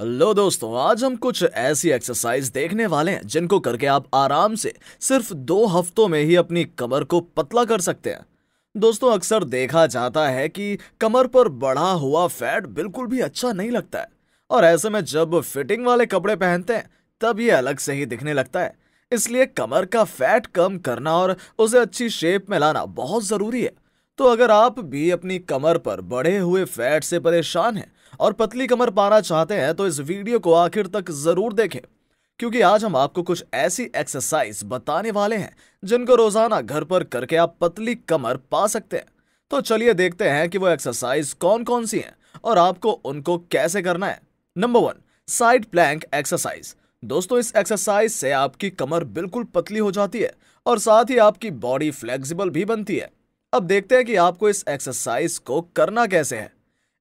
Hello दोस्तों आज हम कुछ ऐसी एक्सरसाइज देखने वाले हैं जिनको करके आप आराम से सिर्फ दो हफ्तों में ही अपनी कमर को पतला कर सकते हैं दोस्तों अक्सर देखा जाता है कि कमर पर बढ़ा हुआ फैट बिल्कुल भी अच्छा नहीं लगता है और ऐसे में जब फिटिंग वाले कपड़े पहनते हैं तब ये अलग से ही दिखने लगता है इसलिए कमर का फैट कम करना और उसे अच्छी शेप में लाना बहुत ज़रूरी है तो अगर आप भी अपनी कमर पर बढ़े हुए फैट से परेशान हैं और पतली कमर पाना चाहते हैं तो इस वीडियो को आखिर तक जरूर देखें क्योंकि आज हम आपको कुछ ऐसी एक्सरसाइज बताने वाले हैं जिनको रोजाना घर पर करके आप पतली कमर पा सकते हैं तो चलिए देखते हैं कि वो एक्सरसाइज कौन कौन सी हैं और आपको उनको कैसे करना है number one side plank exercise दोस्तों इस एक्सरसाइज से आपकी कमर बिल्कुल पतली हो जाती है और साथ ही आपकी बॉडी फ्लेक्सिबल भी बनती है अब देखते हैं कि आपको इस एक्सरसाइज को करना कैसे है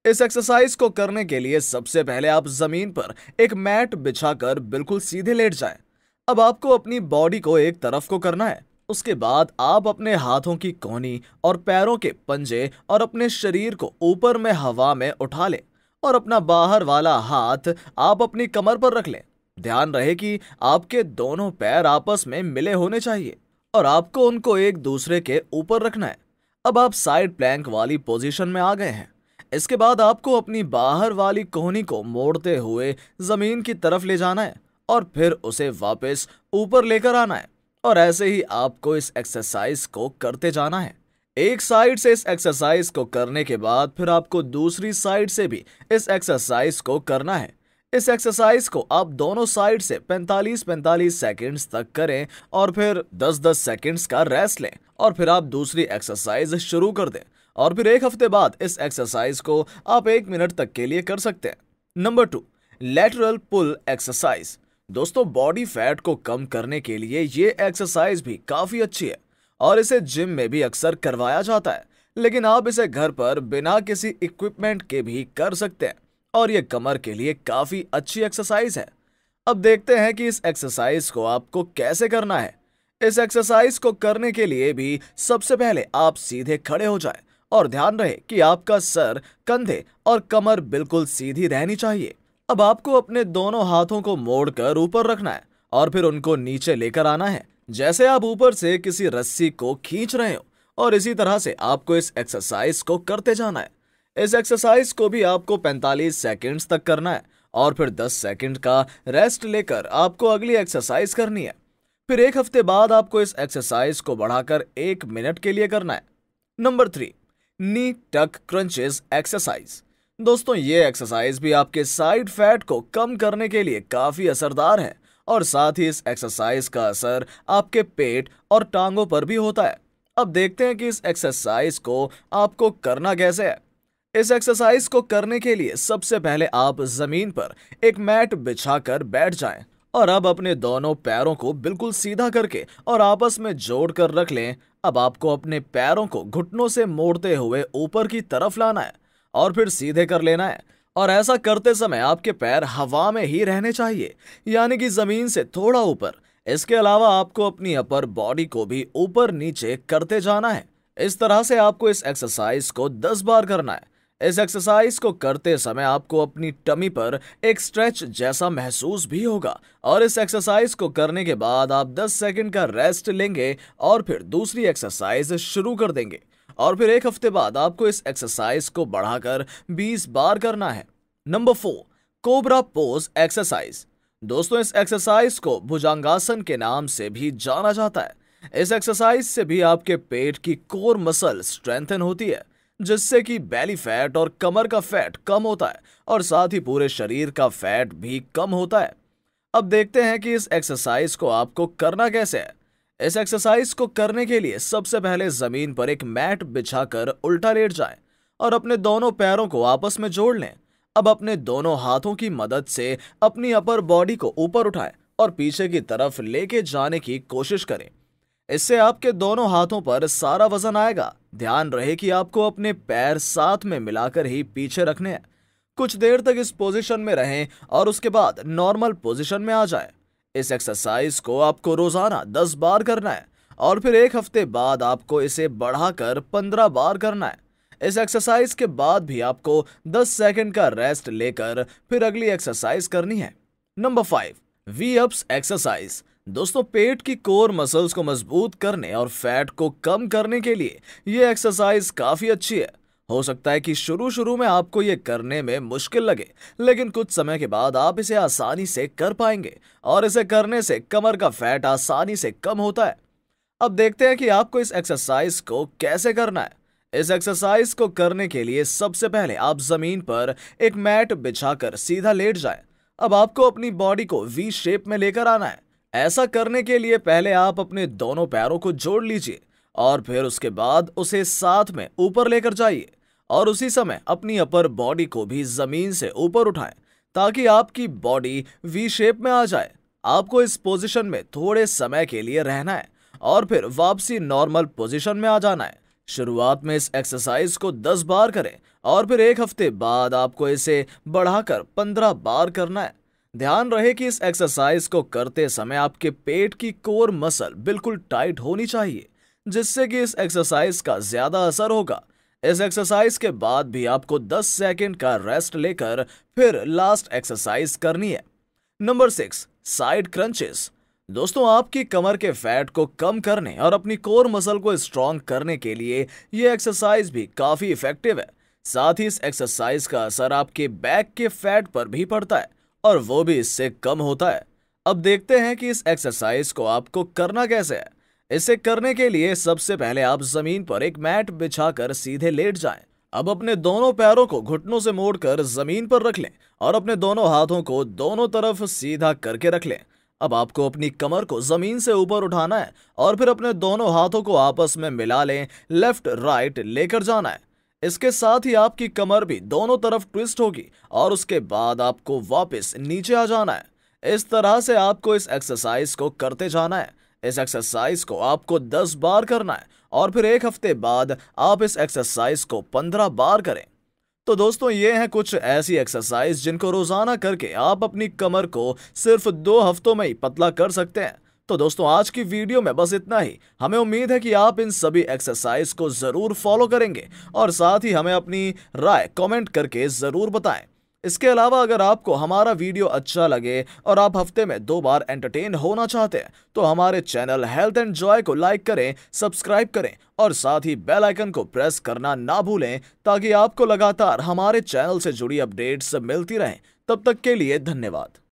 इस एक्सरसाइज को करने के लिए सबसे पहले आप जमीन पर एक मैट बिछाकर बिल्कुल सीधे लेट जाए अब आपको अपनी बॉडी को एक तरफ को करना है उसके बाद आप अपने हाथों की कोनी और पैरों के पंजे और अपने शरीर को ऊपर में हवा में उठा लें और अपना बाहर वाला हाथ आप अपनी कमर पर रख लें ध्यान रहे कि आपके दोनों पैर आपस में मिले होने चाहिए और आपको उनको एक दूसरे के ऊपर रखना है अब आप साइड प्लैंक वाली पोजीशन में आ गए हैं इसके बाद आपको अपनी बाहर वाली कोहनी को मोड़ते हुए ज़मीन की तरफ ले जाना है और फिर उसे वापस ऊपर लेकर आना है और ऐसे ही आपको इस एक्सरसाइज को करते जाना है एक साइड से इस एक्सरसाइज को करने के बाद फिर आपको दूसरी साइड से भी इस एक्सरसाइज को करना है इस एक्सरसाइज को आप दोनों साइड से 45-45 सेकंड्स तक करें और फिर 10-10 सेकंड्स का रेस्ट लें और फिर आप दूसरी एक्सरसाइज शुरू कर दें और फिर एक हफ्ते बाद इस एक्सरसाइज को आप एक मिनट तक के लिए कर सकते हैं number two lateral pull exercise दोस्तों बॉडी फैट को कम करने के लिए ये एक्सरसाइज भी काफ़ी अच्छी है और इसे जिम में भी अक्सर करवाया जाता है लेकिन आप इसे घर पर बिना किसी इक्विपमेंट के भी कर सकते हैं और ये कमर के लिए काफ़ी अच्छी एक्सरसाइज है अब देखते हैं कि इस एक्सरसाइज को आपको कैसे करना है इस एक्सरसाइज को करने के लिए भी सबसे पहले आप सीधे खड़े हो जाए और ध्यान रहे कि आपका सर कंधे और कमर बिल्कुल सीधी रहनी चाहिए अब आपको अपने दोनों हाथों को मोड़कर ऊपर रखना है और फिर उनको नीचे लेकर आना है जैसे आप ऊपर से किसी रस्सी को खींच रहे हो और इसी तरह से आपको इस एक्सरसाइज को करते जाना है इस एक्सरसाइज को भी आपको 45 सेकंड्स तक करना है और फिर 10 सेकंड का रेस्ट लेकर आपको अगली एक्सरसाइज करनी है फिर एक हफ्ते बाद आपको इस एक्सरसाइज को बढ़ाकर एक मिनट के लिए करना है नंबर थ्री नी टक क्रंचेस एक्सरसाइज दोस्तों ये एक्सरसाइज भी आपके साइड फैट को कम करने के लिए काफी असरदार है और साथ ही इस एक्सरसाइज का असर आपके पेट और टांगों पर भी होता है अब देखते हैं कि इस एक्सरसाइज को आपको करना कैसे है इस एक्सरसाइज को करने के लिए सबसे पहले आप जमीन पर एक मैट बिछाकर बैठ जाएं और अब अपने दोनों पैरों को बिल्कुल सीधा करके और आपस में जोड़ कर रख लें अब आपको अपने पैरों को घुटनों से मोड़ते हुए ऊपर की तरफ लाना है और फिर सीधे कर लेना है और ऐसा करते समय आपके पैर हवा में ही रहने चाहिए यानी कि ज़मीन से थोड़ा ऊपर इसके अलावा आपको अपनी अपर बॉडी को भी ऊपर नीचे करते जाना है इस तरह से आपको इस एक्सरसाइज को 10 बार करना है इस एक्सरसाइज को करते समय आपको अपनी टमी पर एक स्ट्रेच जैसा महसूस भी होगा और इस एक्सरसाइज को करने के बाद आप 10 सेकंड का रेस्ट लेंगे और फिर दूसरी एक्सरसाइज शुरू कर देंगे और फिर एक हफ्ते बाद आपको इस एक्सरसाइज को बढ़ाकर 20 बार करना है number four cobra pose exercise दोस्तों इस एक्सरसाइज को भुजांगासन के नाम से भी जाना जाता है इस एक्सरसाइज से भी आपके पेट की कोर मसल स्ट्रेंथन होती है जिससे कि बैली फैट और कमर का फैट कम होता है और साथ ही पूरे शरीर का फैट भी कम होता है अब देखते हैं कि इस एक्सरसाइज को आपको करना कैसे है इस एक्सरसाइज को करने के लिए सबसे पहले जमीन पर एक मैट बिछाकर उल्टा लेट जाएं और अपने दोनों पैरों को आपस में जोड़ लें अब अपने दोनों हाथों की मदद से अपनी अपर बॉडी को ऊपर उठाएं और पीछे की तरफ लेके जाने की कोशिश करें इससे आपके दोनों हाथों पर सारा वजन आएगा ध्यान रहे कि आपको अपने पैर साथ में मिलाकर ही पीछे रखने हैं कुछ देर तक इस पोजीशन में रहें और उसके बाद नॉर्मल पोजीशन में आ जाएं। इस एक्सरसाइज को आपको रोजाना दस बार करना है और फिर एक हफ्ते बाद आपको इसे बढ़ाकर पंद्रह बार करना है इस एक्सरसाइज के बाद भी आपको दस सेकेंड का रेस्ट लेकर फिर अगली एक्सरसाइज करनी है number five V ups exercise दोस्तों पेट की कोर मसल्स को मजबूत करने और फैट को कम करने के लिए ये एक्सरसाइज काफ़ी अच्छी है हो सकता है कि शुरू शुरू में आपको ये करने में मुश्किल लगे लेकिन कुछ समय के बाद आप इसे आसानी से कर पाएंगे और इसे करने से कमर का फैट आसानी से कम होता है अब देखते हैं कि आपको इस एक्सरसाइज को कैसे करना है इस एक्सरसाइज को करने के लिए सबसे पहले आप ज़मीन पर एक मैट बिछाकर सीधा लेट जाए अब आपको अपनी बॉडी को वी शेप में लेकर आना है ऐसा करने के लिए पहले आप अपने दोनों पैरों को जोड़ लीजिए और फिर उसके बाद उसे साथ में ऊपर लेकर जाइए और उसी समय अपनी अपर बॉडी को भी जमीन से ऊपर उठाएं ताकि आपकी बॉडी वी शेप में आ जाए आपको इस पोजीशन में थोड़े समय के लिए रहना है और फिर वापसी नॉर्मल पोजीशन में आ जाना है शुरुआत में इस एक्सरसाइज को 10 बार करें और फिर एक हफ्ते बाद आपको इसे बढ़ाकर 15 बार करना है ध्यान रहे कि इस एक्सरसाइज को करते समय आपके पेट की कोर मसल बिल्कुल टाइट होनी चाहिए जिससे कि इस एक्सरसाइज का ज्यादा असर होगा इस एक्सरसाइज के बाद भी आपको 10 सेकंड का रेस्ट लेकर फिर लास्ट एक्सरसाइज करनी है नंबर सिक्स साइड क्रंचेस दोस्तों आपकी कमर के फैट को कम करने और अपनी कोर मसल को स्ट्रॉन्ग करने के लिए ये एक्सरसाइज भी काफी इफेक्टिव है साथ ही इस एक्सरसाइज का असर आपके बैक के फैट पर भी पड़ता है और वो भी इससे कम होता है अब देखते हैं कि इस एक्सरसाइज को आपको करना कैसे है इसे करने के लिए सबसे पहले आप जमीन पर एक मैट बिछाकर सीधे लेट जाएं। अब अपने दोनों पैरों को घुटनों से मोड़कर जमीन पर रख लें और अपने दोनों हाथों को दोनों तरफ सीधा करके रख लें अब आपको अपनी कमर को जमीन से ऊपर उठाना है और फिर अपने दोनों हाथों को आपस में मिला लें लेफ्ट राइट लेकर जाना है इसके साथ ही आपकी कमर भी दोनों तरफ ट्विस्ट होगी और उसके बाद आपको वापस नीचे आ जाना है इस तरह से आपको इस एक्सरसाइज को करते जाना है इस एक्सरसाइज को आपको 10 बार करना है और फिर एक हफ्ते बाद आप इस एक्सरसाइज को 15 बार करें तो दोस्तों ये हैं कुछ ऐसी एक्सरसाइज जिनको रोज़ाना करके आप अपनी कमर को सिर्फ दो हफ्तों में ही पतला कर सकते हैं तो दोस्तों आज की वीडियो में बस इतना ही हमें उम्मीद है कि आप इन सभी एक्सरसाइज को जरूर फॉलो करेंगे और साथ ही हमें अपनी राय कमेंट करके जरूर बताएं इसके अलावा अगर आपको हमारा वीडियो अच्छा लगे और आप हफ्ते में दो बार एंटरटेन होना चाहते हैं तो हमारे चैनल हेल्थ एंड जॉय को लाइक करें सब्सक्राइब करें और साथ ही बेल आइकन को प्रेस करना ना भूलें ताकि आपको लगातार हमारे चैनल से जुड़ी अपडेट्स मिलती रहें तब तक के लिए धन्यवाद